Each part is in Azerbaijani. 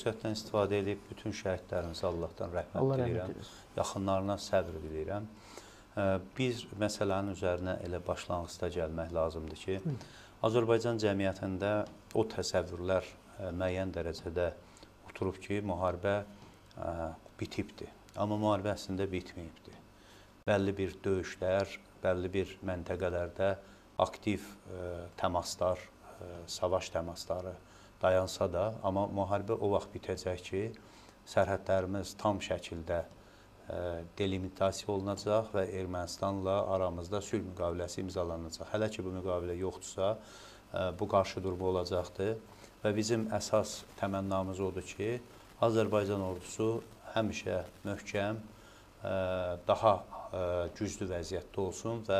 Fürsətdən istifadə edib bütün şəhidlərimizə Allahdan rəhmət Allah diləyirəm. Yaxınlarına səbr diləyirəm. Biz məsələnin üzərinə elə başlanğıcda gəlmək lazımdır ki, Hı. Azərbaycan cəmiyyətində o təsəvvürlər müəyyən dərəcədə oturub ki, müharibə bitibdir. Amma müharibə əslində bitməyibdir. Bəlli bir döyüşlər, bəlli bir məntəqələrdə aktiv təmaslar, savaş təmasları, dayansa da, amma müharibə o vaxt bitəcək ki, sərhədlərimiz tam şəkildə e, delimitasiya olunacaq və Ermənistanla aramızda sülh müqaviləsi imzalanacaq. Hələ ki bu müqavilə yoxdursa, e, bu qarşı durma olacaqdır və bizim əsas təmənnamız odur ki, Azərbaycan ordusu həmişə möhkəm, e, daha güclü vəziyyətdə olsun və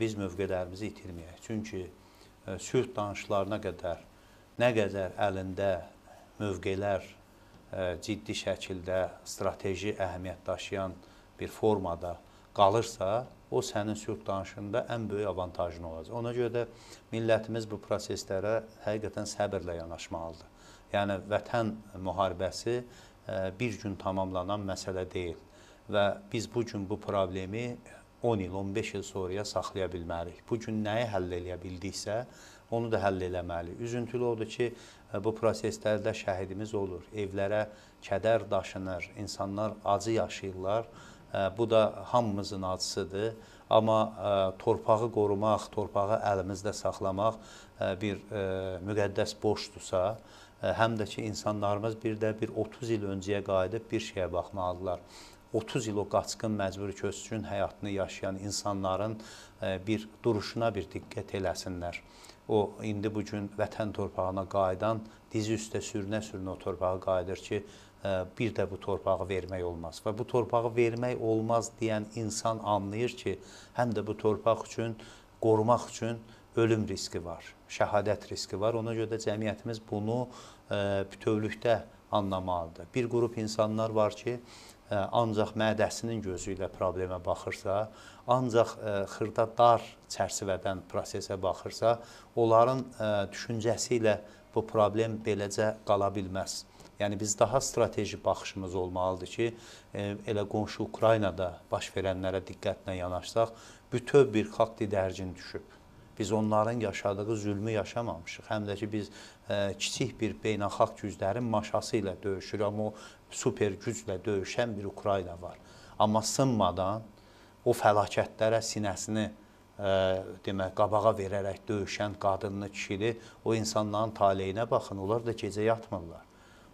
biz mövqelərimizi itirməyək. Çünki sülh danışıqlarına qədər nə qədər əlində mövqelər ə, e, ciddi şəkildə strateji əhəmiyyət daşıyan bir formada qalırsa, o sənin sülh danışığında ən böyük avantajın olacaq. Ona görə də millətimiz bu proseslərə həqiqətən səbirlə yanaşmalıdır. Yəni vətən müharibəsi ə, e, bir gün tamamlanan məsələ deyil və biz bu gün bu problemi 10 il, 15 il sonraya saxlaya bilmərik. Bu gün nəyi həll eləyə bildiksə, onu da həll eləməliyik. Üzüntülü odur ki, e, bu proseslərdə şəhidimiz olur. Evlərə kədər daşınır, insanlar acı yaşayırlar. E, bu da hamımızın acısıdır. Amma e, torpağı qorumaq, torpağı əlimizdə saxlamaq bir müqəddəs borcdursa, həm də ki insanlarımız bir də bir 30 il öncəyə qayıdıb bir şeyə baxmalıdırlar. 30 il o qaçqın məcburi köçkün həyatını yaşayan insanların e, bir duruşuna bir diqqət eləsinlər o indi bu gün vətən torpağına qayıdan dizi üstə sürünə-sürünə o torpağa qayıdır ki, e, bir də bu torpağı vermək olmaz. Və bu torpağı vermək olmaz deyən insan anlayır ki, həm də bu torpaq üçün, qorumaq üçün ölüm riski var, şəhadət riski var. Ona görə də cəmiyyətimiz bunu e, bütövlükdə anlamalıdır. Bir qrup insanlar var ki, ancaq mədəsinin gözü ilə problemə baxırsa, ancaq xırda dar çərçivədən prosesə baxırsa, onların düşüncəsi ilə bu problem beləcə qala bilməz. Yəni biz daha strateji baxışımız olmalıdır ki, elə qonşu Ukraynada baş verənlərə diqqətlə yanaşsaq, bütöv bir xalq didərgin düşüb. Biz onların yaşadığı zülmü yaşamamışıq. Həm də ki biz ə, kiçik bir beynəlxalq güclərin maşası ilə döyüşürük, amma o super güclə döyüşən bir Ukrayna var. Amma sınmadan o fəlakətlərə sinəsini ə, e, demək, qabağa verərək döyüşən qadınlı, kişili o insanların taleyinə baxın. Onlar da gecə yatmırlar.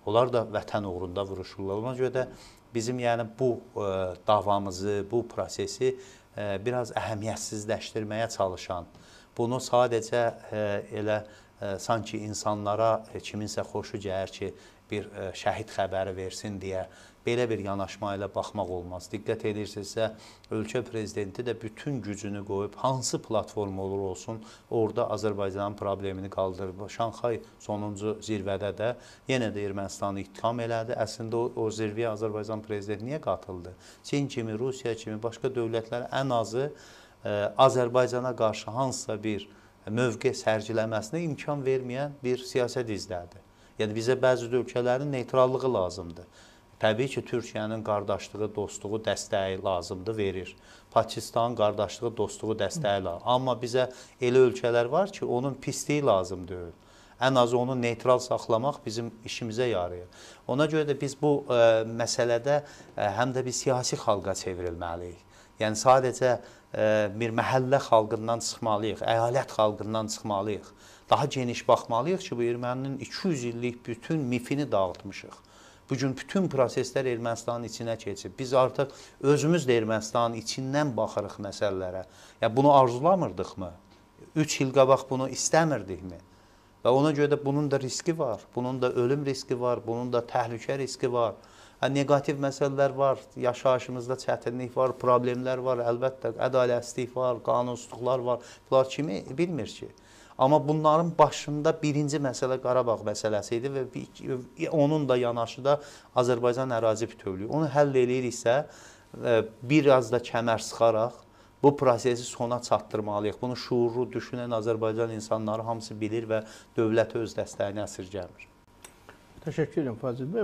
Onlar da vətən uğrunda vuruşurlar. Ona görə də bizim yəni bu ə, e, davamızı, bu prosesi ə, e, biraz əhəmiyyətsizləşdirməyə çalışan, bunu sadəcə ə, elə ə, sanki insanlara ə, kiminsə xoşu gəlir ki, bir e, şəhid xəbəri versin deyə belə bir yanaşma ilə baxmaq olmaz. Diqqət edirsinizsə, ölkə prezidenti də bütün gücünü qoyub hansı platforma olur olsun, orada Azərbaycanın problemini qaldırıb. Şanxay sonuncu zirvədə də yenə də Ermənistanı ittiham elədi. Əslində o, o zirvəyə Azərbaycan prezidenti niyə qatıldı? Çin kimi, Rusiya kimi başqa dövlətlər ən azı ə, e, Azərbaycana qarşı hansısa bir mövqe sərgiləməsinə imkan verməyən bir siyasət izlədi. Yəni bizə bəzi ölkələrin neytrallığı lazımdır. Təbii ki, Türkiyənin qardaşlığı, dostluğu, dəstəyi lazımdır, verir. Pakistanın qardaşlığı, dostluğu, dəstəyi lazımdır. Amma bizə elə ölkələr var ki, onun pisliyi lazım deyil. Ən azı onu neytral saxlamaq bizim işimizə yarayır. Ona görə də biz bu ə, e, məsələdə ə, e, həm də bir siyasi xalqa çevrilməliyik. Yəni sadəcə ə, e, bir məhəllə xalqından çıxmalıyıq, əyalət xalqından çıxmalıyıq daha geniş baxmalıyıq ki, bu erməninin 200 illik bütün mifini dağıtmışıq. Bu gün bütün proseslər Ermənistanın içinə keçib. Biz artıq özümüz də Ermənistanın içindən baxırıq məsələlərə. Ya bunu arzulamırdıqmı? 3 il qabaq bunu istəmirdikmi? Və ona görə də bunun da riski var. Bunun da ölüm riski var, bunun da təhlükə riski var. Hə neqativ məsələlər var, yaşayışımızda çətinlik var, problemlər var, əlbəttə ədalətsizlik var, qanunsuzluqlar var. Bunlar kimi bilmir ki. Amma bunların başında birinci məsələ Qarabağ məsələsi idi və onun da yanaşıda Azərbaycan ərazi bütövlüyü. Onu həll eləyiriksə, e, bir az da kəmər sıxaraq bu prosesi sona çatdırmalıyıq. Bunu şuurlu düşünən Azərbaycan insanları hamısı bilir və dövlət öz dəstəyini əsirgəmir. Təşəkkür edirəm Fazil bəy.